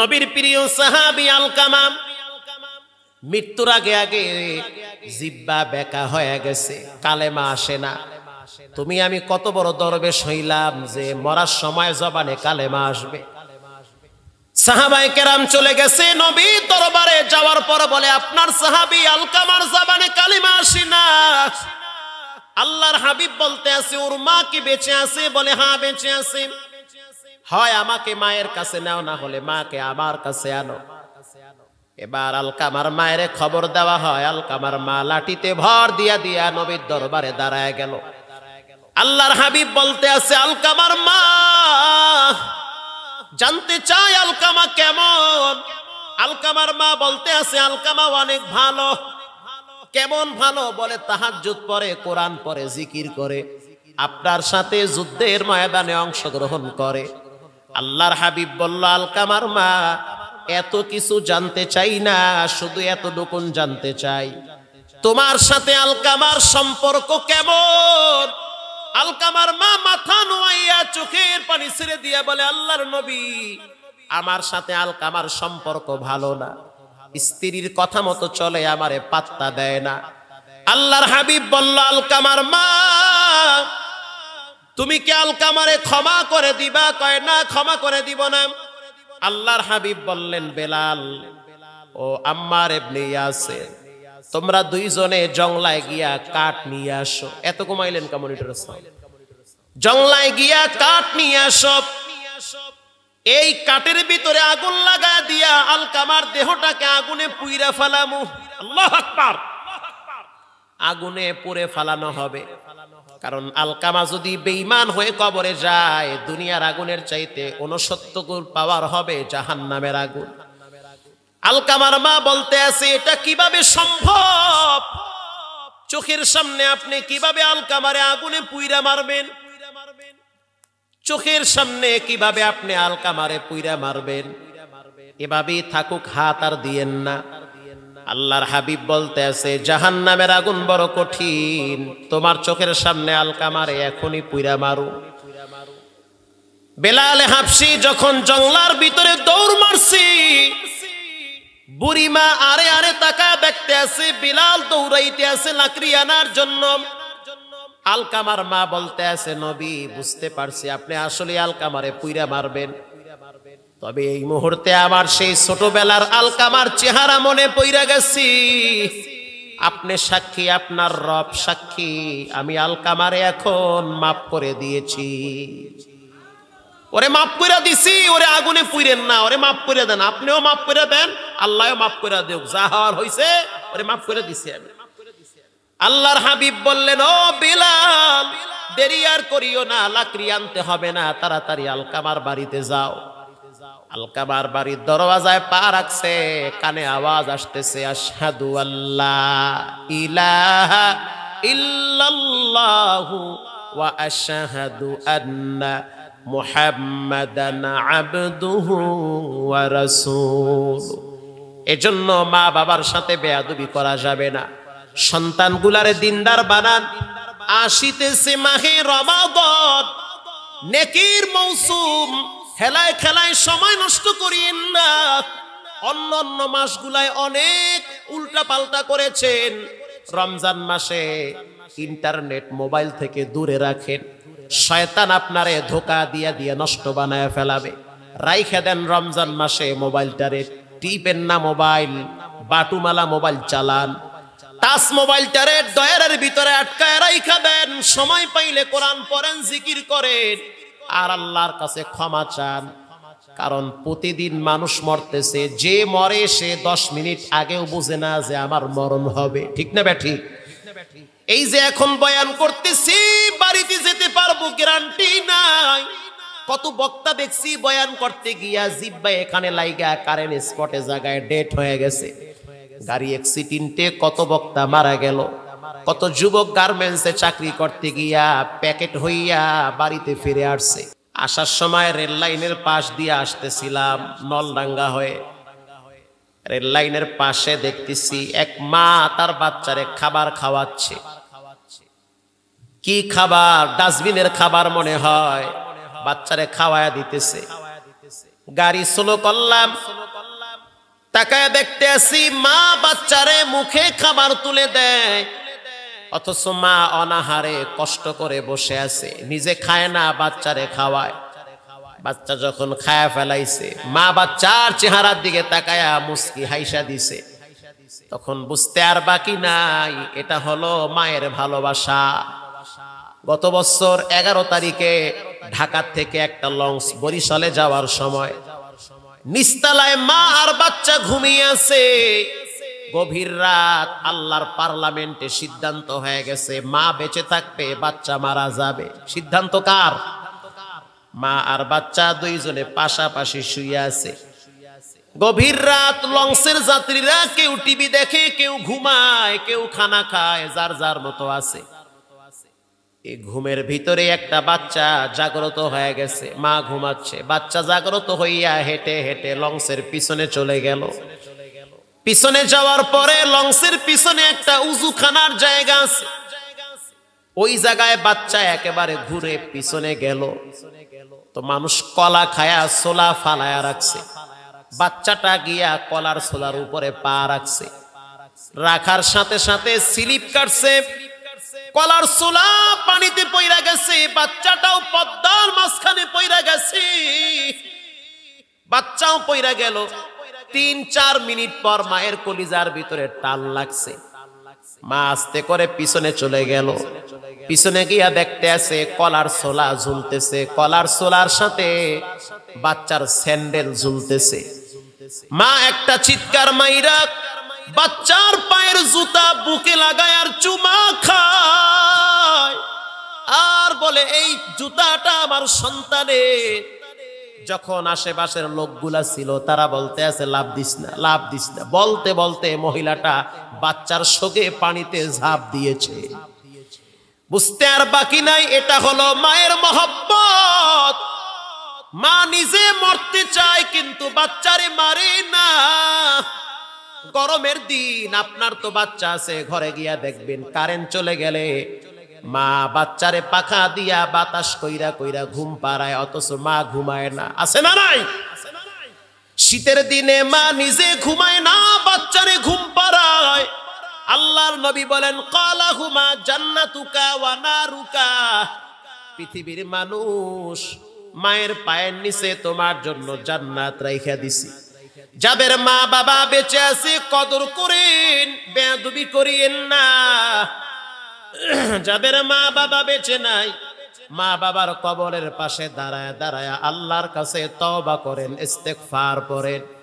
নবীর প্রিয় সাহাবি আল কামাম মৃত্যুর আগে আগে জিব্বা বেকা হয়ে গেছে কালেমা আসে না তুমি আমি কত বড় দরবেশ হইলাম যে মরার সময় জবানে কালেমা আসবে সাহাবাই কেরাম চলে গেছে নবী দরবারে যাওয়ার পর বলে আপনার সাহাবি আলকামার জবানে কালেমা আসে না আল্লাহর হাবিব বলতে আছে ওর মা কি বেঁচে আছে বলে হা হ্যাঁ, বেঁচে আছে হয় আমাকে মায়ের কাছে নাও না হলে মাকে আমার কাছে আনো এবার আলকামার মায়ের খবর দেওয়া হয় আলকামার মা লাঠিতে ভর দিয়া দিয়া নবীর দরবারে দাঁড়ায় গেল আল্লাহর হাবিব বলতে আছে আলকামার মা জানতে চাই আলকামা কেমন আলকামার মা বলতে আছে আলকামা অনেক ভালো কেমন ভালো বলে তাহাজুত পরে কোরআন পরে জিকির করে আপনার সাথে যুদ্ধের ময়দানে অংশগ্রহণ করে আল্লাহর হাবিব বলল আলকামার মা এত কিছু জানতে চাই না শুধু এত এতটুকুন জানতে চাই তোমার সাথে আলকামার সম্পর্ক কেমন আলকামার মা মাথা নোয়াইয়া চোখের পানি ছেড়ে দিয়া বলে আল্লাহর নবী আমার সাথে আলকামার সম্পর্ক ভালো না স্ত্রীর কথা মতো চলে আমারে পাত্তা দেয় না আল্লাহর হাবিব বলল আলকামার মা তুমি কে আলকামারে ক্ষমা করে দিবা কয় না ক্ষমা করে দিব না আল্লাহর হাবিব বললেন বেলাল ও আম্মার এমনি আছে তোমরা দুইজনে জংলায় গিয়া কাঠ নিয়ে আসো এত কমাইলেন কমিউনিটির জংলায় গিয়া কাঠ নিয়ে আসো এই কাঠের ভিতরে আগুন লাগা দিয়া আলকামার দেহটাকে আগুনে পুইরা ফেলামু আল্লাহ আকবার আগুনে পুড়ে ফালানো হবে কারণ আলকামা যদি বেইমান হয়ে কবরে যায় দুনিয়ার আগুনের চাইতে গুণ পাওয়ার হবে জাহান নামের আগুন আলকামার মা বলতে আছে এটা কিভাবে সম্ভব চোখের সামনে আপনি কিভাবে আলকামারে আগুনে পুইরা মারবেন চোখের সামনে কিভাবে আপনি আলকামারে পুইরা মারবেন এভাবেই থাকুক হাত আর দিয়েন না আল্লাহর হাবিব বলতে আছে জাহান নামের আগুন বড় কঠিন তোমার চোখের সামনে আলকা মারে এখনই পুইরা মারু বেলাল হাফসি যখন জংলার ভিতরে দৌড় মারছি বুড়িমা আরে আরে তাকা দেখতে আছে বিলাল দৌড়াইতে আছে লাকড়ি আনার জন্য আলকামার মা বলতে আছে নবী বুঝতে পারছি আপনি আসলে আলকামারে পুইরা মারবেন তবে এই মুহূর্তে আমার সেই ছোটবেলার আলকামার চেহারা মনে পইরা গেছি আপনি সাক্ষী আপনার রব সাক্ষী আমি আলকামারে এখন মাফ করে দিয়েছি ওরে মাফ করে দিছি ওরে আগুনে পুইরেন না ওরে মাফ করে দেন আপনিও মাফ করে দেন আল্লাহও মাফ করে দেব যা হওয়ার হয়েছে ওরে মাফ করে দিছি আমি আল্লাহর হাবিব বললেন ও বিলাল দেরি আর করিও না লাকড়ি আনতে হবে না তাড়াতাড়ি আলকামার বাড়িতে যাও আলকামার বাড়ির দরওয়াজায় পা রাখছে কানে আওয়াজ আসতেছে আসাদু আল্লাহ ইলাহা ইল্লাল্লাহু ওয়া আশহাদু আন্না মুহাম্মাদান এজন্য মা বাবার সাথে বেয়াদবি করা যাবে না সন্তানগুলারে দিনদার বানান আসিতেছে মাহে রমাদত নেকির মৌসুম খেলায় খেলায় সময় নষ্ট করিয়েন না অন্য অন্য মাসগুলায় অনেক উল্টা পাল্টা করেছেন রমজান মাসে ইন্টারনেট মোবাইল থেকে দূরে রাখেন শয়তান আপনারে ধোকা দিয়া দিয়ে নষ্ট বানায় ফেলাবে রাইখে দেন রমজান মাসে মোবাইলটারে টিপেন না মোবাইল বাটুমালা মোবাইল চালান টাচ মোবাইলটারে দয়ারের ভিতরে আটকায় রাইখা দেন সময় পাইলে কোরআন পড়েন জিকির করেন আর আল্লাহর কাছে ক্ষমা চান কারণ প্রতিদিন মানুষ মরতেছে যে মরে সে দশ মিনিট আগেও বুঝে না যে আমার মরণ হবে ঠিক না ব্যাঠি এই যে এখন বয়ান করতেছি বাড়িতে যেতে পারবো গ্যারান্টি নাই কত বক্তা দেখছি বয়ান করতে গিয়া জিব্বা এখানে লাইগা কারেন্ট স্পটে জায়গায় ডেট হয়ে গেছে গাড়ি এক্সিডেন্টে কত বক্তা মারা গেল কত যুবক গার্মেন্টসে চাকরি করতে গিয়া প্যাকেট হইয়া বাড়িতে ফিরে আসছে আসার সময় রেল লাইনের পাশ দিয়ে আসতেছিলাম নলডাঙ্গা হয়ে রেল লাইনের পাশে দেখতেছি এক মা তার বাচ্চারে খাবার খাওয়াচ্ছে কি খাবার ডাস্টবিনের খাবার মনে হয় বাচ্চারে খাওয়ায় দিতেছে গাড়ি স্লো করলাম তাকায় দেখতে আসি মা বাচ্চারে মুখে খাবার তুলে দেয় অথচ মা অনাহারে কষ্ট করে বসে আছে নিজে খায় না বাচ্চারে খাওয়ায় বাচ্চা যখন খায়া ফেলাইছে মা বাচ্চার চেহারার দিকে তাকায়া মুসকি হাইসা দিছে তখন বুঝতে আর বাকি নাই এটা হলো মায়ের ভালোবাসা গত বছর এগারো তারিখে ঢাকার থেকে একটা লঞ্চ বরিশালে যাওয়ার সময় নিস্তালায় মা আর বাচ্চা ঘুমিয়ে আছে গভীর রাত আল্লাহর পার্লামেন্টে সিদ্ধান্ত হয়ে গেছে মা বেঁচে থাকবে বাচ্চা মারা যাবে সিদ্ধান্ত কার মা আর বাচ্চা দুইজনে পাশাপাশি শুয়ে আছে গভীর রাত লংসের যাত্রীরা কেউ টিভি দেখে কেউ ঘুমায় কেউ খানা খায় যার যার মতো আছে এই ঘুমের ভিতরে একটা বাচ্চা জাগ্রত হয়ে গেছে মা ঘুমাচ্ছে বাচ্চা জাগ্রত হইয়া হেঁটে হেঁটে লংসের পিছনে চলে গেল পিছনে যাওয়ার পরে লংসের পিছনে একটা উজুখানার জায়গা আছে ওই জায়গায় বাচ্চা একেবারে ঘুরে পিছনে গেল তো মানুষ কলা খায়া সোলা ফালায়া রাখছে বাচ্চাটা গিয়া কলার সোলার উপরে পা রাখছে রাখার সাথে সাথে স্লিপ কাটছে কলার সোলা পানিতে পইরা গেছে বাচ্চাটাও পদ্মার মাঝখানে পইরা গেছে বাচ্চাও পইরা গেল তিন চার মিনিট পর মায়ের কলিজার ভিতরে টাল লাগছে মা আস্তে করে পিছনে চলে গেল পিছনে গিয়া দেখতে আছে কলার সোলা ঝুলতেছে কলার সোলার সাথে বাচ্চার স্যান্ডেল ঝুলতেছে মা একটা চিৎকার মাইরা বাচ্চার পায়ের জুতা বুকে লাগায় আর চুমা খায় আর বলে এই জুতাটা আমার সন্তানের যখন আশেপাশের লোকগুলা ছিল তারা বলতে আছে লাভ দিস না লাভ দিস না বলতে বলতে মহিলাটা বাচ্চার শোকে পানিতে ঝাঁপ দিয়েছে বুঝতে আর বাকি নাই এটা হলো মায়ের মহব্বত মা নিজে মরতে চায় কিন্তু বাচ্চারে মারে না গরমের দিন আপনার তো বাচ্চা আছে ঘরে গিয়া দেখবেন কারেন্ট চলে গেলে মা বাচ্চারে পাখা দিয়া বাতাস কইরা কইরা ঘুম পাড়ায় অথচ মা ঘুমায় না আছে না নাই শীতের দিনে মা নিজে ঘুমায় না বাচ্চারে ঘুম পাড়ায় আল্লাহর নবী বলেন কালা হুমা জান্নাতুকা ওয়া নারুকা পৃথিবীর মানুষ মায়ের পায়ের নিচে তোমার জন্য জান্নাত রাইখা দিছি যাদের মা বাবা বেঁচে আছে কদর করেন বেদবি করিয়েন না যাদের মা বাবা বেঁচে নাই মা বাবার কবরের পাশে দাঁড়ায় দাঁড়ায় আল্লাহর কাছে তবা করেন ফার করেন